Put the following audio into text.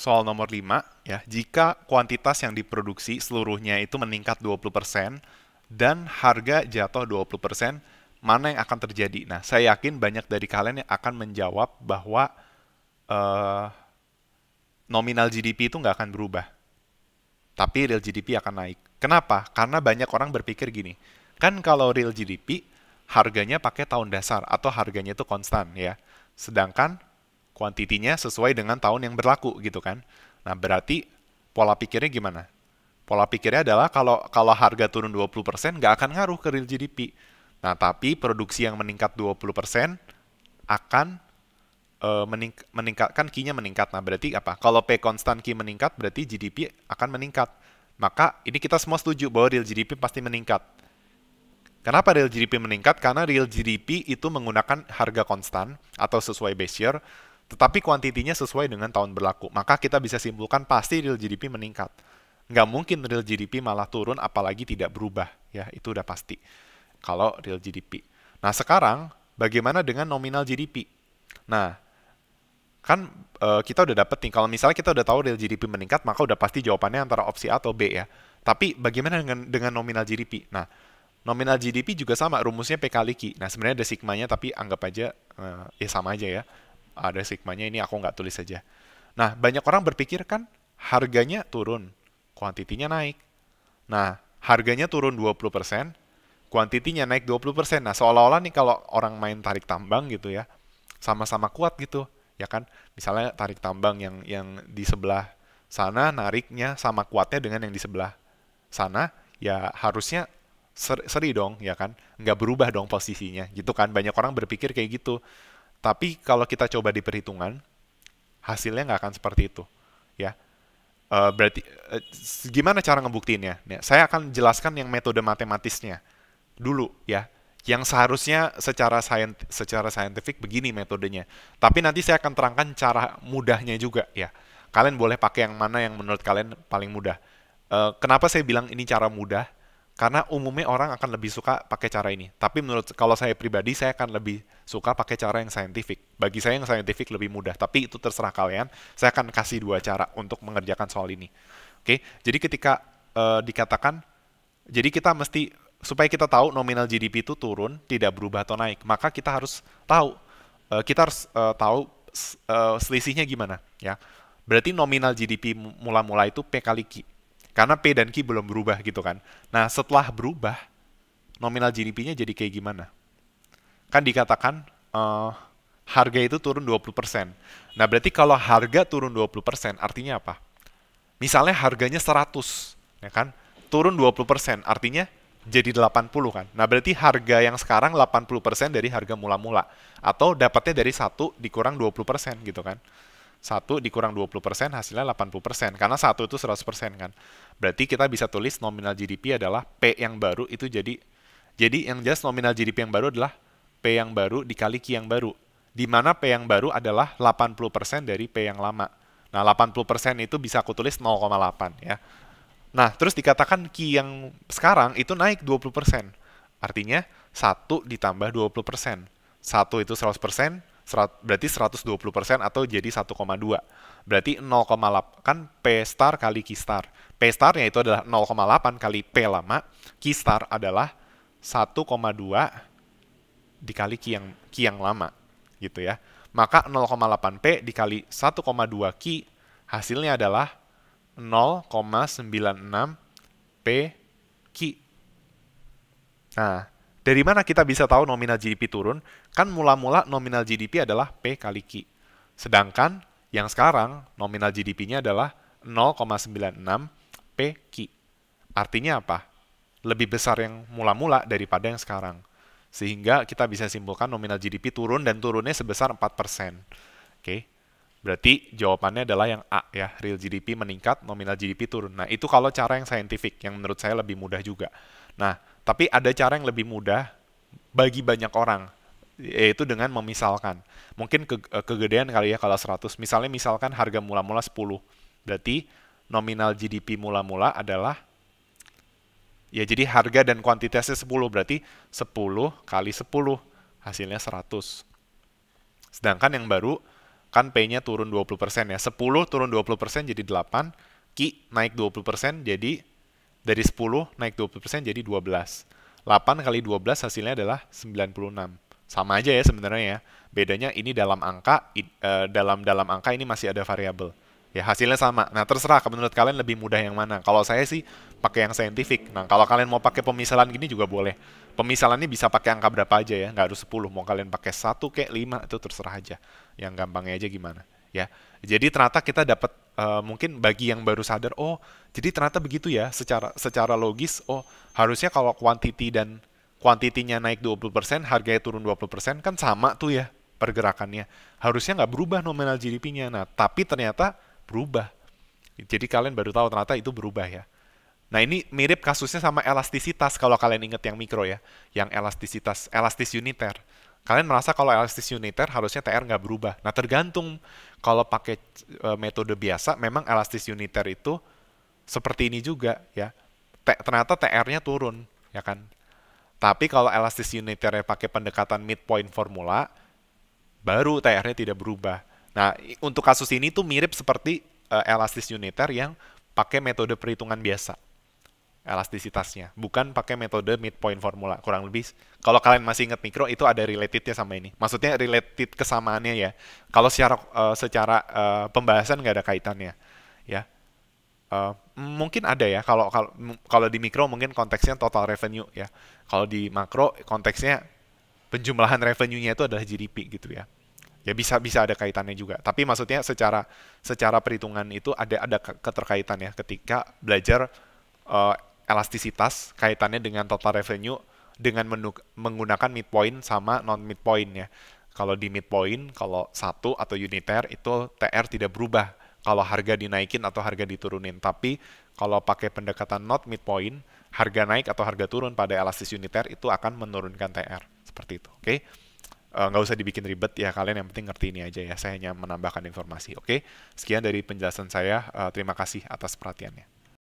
soal nomor 5 ya, jika kuantitas yang diproduksi seluruhnya itu meningkat 20% dan harga jatuh 20%, mana yang akan terjadi? Nah, saya yakin banyak dari kalian yang akan menjawab bahwa uh, nominal GDP itu nggak akan berubah. Tapi real GDP akan naik. Kenapa? Karena banyak orang berpikir gini, kan kalau real GDP harganya pakai tahun dasar atau harganya itu konstan ya. Sedangkan kuantitinya sesuai dengan tahun yang berlaku gitu kan. Nah, berarti pola pikirnya gimana? Pola pikirnya adalah kalau kalau harga turun 20% nggak akan ngaruh ke real GDP. Nah, tapi produksi yang meningkat 20% akan eh, meningkatkan Q-nya meningkat. Nah, berarti apa? Kalau P konstan Q meningkat, berarti GDP akan meningkat. Maka ini kita semua setuju bahwa real GDP pasti meningkat. Kenapa real GDP meningkat? Karena real GDP itu menggunakan harga konstan atau sesuai base year tetapi kuantitinya sesuai dengan tahun berlaku. Maka kita bisa simpulkan pasti real GDP meningkat. Nggak mungkin real GDP malah turun apalagi tidak berubah. Ya, itu udah pasti. Kalau real GDP. Nah, sekarang bagaimana dengan nominal GDP? Nah, kan e, kita udah dapet nih kalau misalnya kita udah tahu real GDP meningkat maka udah pasti jawabannya antara opsi A atau B ya tapi bagaimana dengan dengan nominal GDP nah nominal GDP juga sama rumusnya P kali Q nah sebenarnya ada sigmanya tapi anggap aja e, ya sama aja ya ada sigmanya ini aku nggak tulis saja. Nah, banyak orang berpikir kan harganya turun, kuantitinya naik. Nah, harganya turun 20%, kuantitinya naik 20%. Nah, seolah-olah nih kalau orang main tarik tambang gitu ya, sama-sama kuat gitu, ya kan? Misalnya tarik tambang yang yang di sebelah sana nariknya sama kuatnya dengan yang di sebelah sana, ya harusnya seri, seri dong, ya kan? Nggak berubah dong posisinya, gitu kan? Banyak orang berpikir kayak gitu. Tapi kalau kita coba di perhitungan, hasilnya nggak akan seperti itu, ya. Uh, berarti eh, gimana cara ngebuktiinnya? Ya, saya akan jelaskan yang metode matematisnya dulu, ya. Yang seharusnya secara sains, secara saintifik begini metodenya. Tapi nanti saya akan terangkan cara mudahnya juga, ya. Kalian boleh pakai yang mana yang menurut kalian paling mudah. Uh, kenapa saya bilang ini cara mudah? karena umumnya orang akan lebih suka pakai cara ini. Tapi menurut kalau saya pribadi saya akan lebih suka pakai cara yang saintifik. Bagi saya yang saintifik lebih mudah, tapi itu terserah kalian. Saya akan kasih dua cara untuk mengerjakan soal ini. Oke. Jadi ketika uh, dikatakan jadi kita mesti supaya kita tahu nominal GDP itu turun, tidak berubah atau naik, maka kita harus tahu uh, kita harus uh, tahu uh, selisihnya gimana, ya. Berarti nominal GDP mula-mula itu P kali Q karena P dan Q belum berubah gitu kan. Nah, setelah berubah, nominal GDP-nya jadi kayak gimana? Kan dikatakan uh, harga itu turun 20%. Nah, berarti kalau harga turun 20%, artinya apa? Misalnya harganya 100, ya kan? Turun 20%, artinya jadi 80 kan. Nah, berarti harga yang sekarang 80% dari harga mula-mula atau dapatnya dari 1 dikurang 20% gitu kan. 1 dikurang 20% hasilnya 80%. Karena 1 itu 100% kan. Berarti kita bisa tulis nominal GDP adalah P yang baru itu jadi jadi yang jelas nominal GDP yang baru adalah P yang baru dikali Q yang baru. Di mana P yang baru adalah 80% dari P yang lama. Nah, 80% itu bisa aku tulis 0,8 ya. Nah, terus dikatakan Q yang sekarang itu naik 20%. Artinya 1 ditambah 20%. 1 itu 100%, berarti 120% atau jadi 1,2. Berarti 0,8 kan P star kali Q star. P starnya itu adalah 0,8 kali P lama, Q star adalah 1,2 dikali Q yang, Q yang lama. gitu ya. Maka 0,8 P dikali 1,2 Q hasilnya adalah 0,96 P Q. Nah, dari mana kita bisa tahu nominal GDP turun? Kan mula-mula nominal GDP adalah P kali Q. Sedangkan yang sekarang nominal GDP-nya adalah 0,96 P Q. Artinya apa? Lebih besar yang mula-mula daripada yang sekarang. Sehingga kita bisa simpulkan nominal GDP turun dan turunnya sebesar 4%. Oke. Okay. Berarti jawabannya adalah yang A ya, real GDP meningkat, nominal GDP turun. Nah, itu kalau cara yang saintifik, yang menurut saya lebih mudah juga. Nah, tapi ada cara yang lebih mudah bagi banyak orang yaitu dengan memisalkan. Mungkin ke, eh, kegedean kali ya kalau 100. Misalnya misalkan harga mula-mula 10. Berarti nominal GDP mula-mula adalah ya jadi harga dan kuantitasnya 10 berarti 10 kali 10 hasilnya 100. Sedangkan yang baru kan P-nya turun 20% ya. 10 turun 20% jadi 8, Ki naik 20% jadi dari 10 naik 20% jadi 12. 8 kali 12 hasilnya adalah 96. Sama aja ya sebenarnya ya. Bedanya ini dalam angka eh, dalam dalam angka ini masih ada variabel. Ya hasilnya sama. Nah terserah menurut kalian lebih mudah yang mana. Kalau saya sih pakai yang scientific. Nah kalau kalian mau pakai pemisalan gini juga boleh. Pemisalan ini bisa pakai angka berapa aja ya. Nggak harus 10. Mau kalian pakai 1 kayak 5 itu terserah aja. Yang gampangnya aja gimana ya. Jadi ternyata kita dapat uh, mungkin bagi yang baru sadar, oh, jadi ternyata begitu ya secara secara logis, oh, harusnya kalau quantity dan kuantitinya naik 20%, harganya turun 20% kan sama tuh ya pergerakannya. Harusnya nggak berubah nominal GDP-nya. Nah, tapi ternyata berubah. Jadi kalian baru tahu ternyata itu berubah ya. Nah, ini mirip kasusnya sama elastisitas kalau kalian ingat yang mikro ya, yang elastisitas, elastis uniter kalian merasa kalau elastis uniter harusnya TR nggak berubah. Nah tergantung kalau pakai e, metode biasa, memang elastis uniter itu seperti ini juga ya. T ternyata TR-nya turun, ya kan? Tapi kalau elastis uniternya pakai pendekatan midpoint formula, baru TR-nya tidak berubah. Nah, untuk kasus ini tuh mirip seperti uh, e, elastis uniter yang pakai metode perhitungan biasa elastisitasnya, bukan pakai metode midpoint formula. Kurang lebih, kalau kalian masih ingat mikro itu ada relatednya sama ini. Maksudnya related kesamaannya ya. Kalau secara uh, secara uh, pembahasan nggak ada kaitannya, ya. Uh, mungkin ada ya. Kalau kalau kalau di mikro mungkin konteksnya total revenue ya. Kalau di makro konteksnya penjumlahan revenue-nya itu adalah GDP gitu ya. Ya bisa bisa ada kaitannya juga. Tapi maksudnya secara secara perhitungan itu ada ada keterkaitan ya ketika belajar elastisitas kaitannya dengan total revenue dengan menggunakan midpoint sama non midpoint ya. Kalau di midpoint, kalau satu atau uniter itu TR tidak berubah kalau harga dinaikin atau harga diturunin. Tapi kalau pakai pendekatan not midpoint, harga naik atau harga turun pada elastis uniter itu akan menurunkan TR. Seperti itu, oke? Okay? Eh, nggak usah dibikin ribet ya, kalian yang penting ngerti ini aja ya. Saya hanya menambahkan informasi, oke? Okay? Sekian dari penjelasan saya, eh, terima kasih atas perhatiannya.